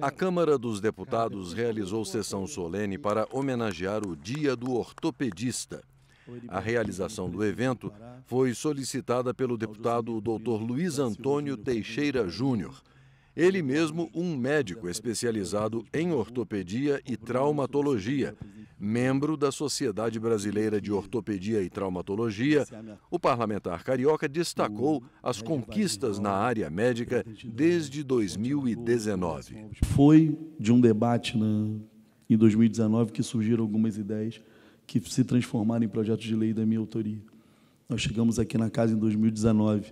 A Câmara dos Deputados realizou sessão solene para homenagear o Dia do Ortopedista. A realização do evento foi solicitada pelo deputado Dr. Luiz Antônio Teixeira Júnior, ele mesmo um médico especializado em ortopedia e traumatologia, Membro da Sociedade Brasileira de Ortopedia e Traumatologia, o parlamentar carioca destacou as conquistas na área médica desde 2019. Foi de um debate na, em 2019 que surgiram algumas ideias que se transformaram em projetos de lei da minha autoria. Nós chegamos aqui na casa em 2019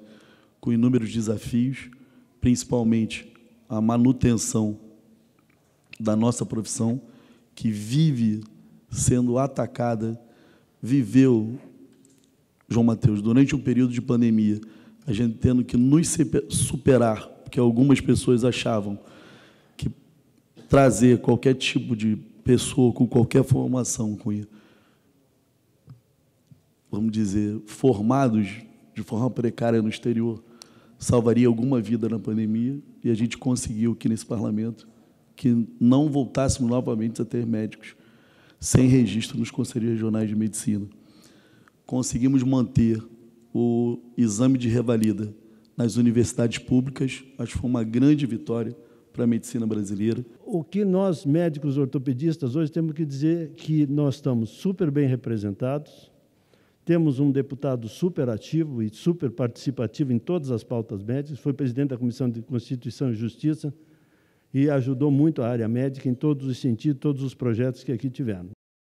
com inúmeros desafios, principalmente a manutenção da nossa profissão, que vive sendo atacada, viveu, João Mateus, durante um período de pandemia, a gente tendo que nos superar, porque algumas pessoas achavam que trazer qualquer tipo de pessoa com qualquer formação, com, vamos dizer, formados de forma precária no exterior, salvaria alguma vida na pandemia, e a gente conseguiu que nesse parlamento que não voltássemos novamente a ter médicos sem registro nos conselhos regionais de medicina. Conseguimos manter o exame de revalida nas universidades públicas, acho que foi uma grande vitória para a medicina brasileira. O que nós, médicos ortopedistas, hoje temos que dizer que nós estamos super bem representados, temos um deputado super ativo e super participativo em todas as pautas médicas, foi presidente da Comissão de Constituição e Justiça, e ajudou muito a área médica em todos os sentidos, todos os projetos que aqui tivemos.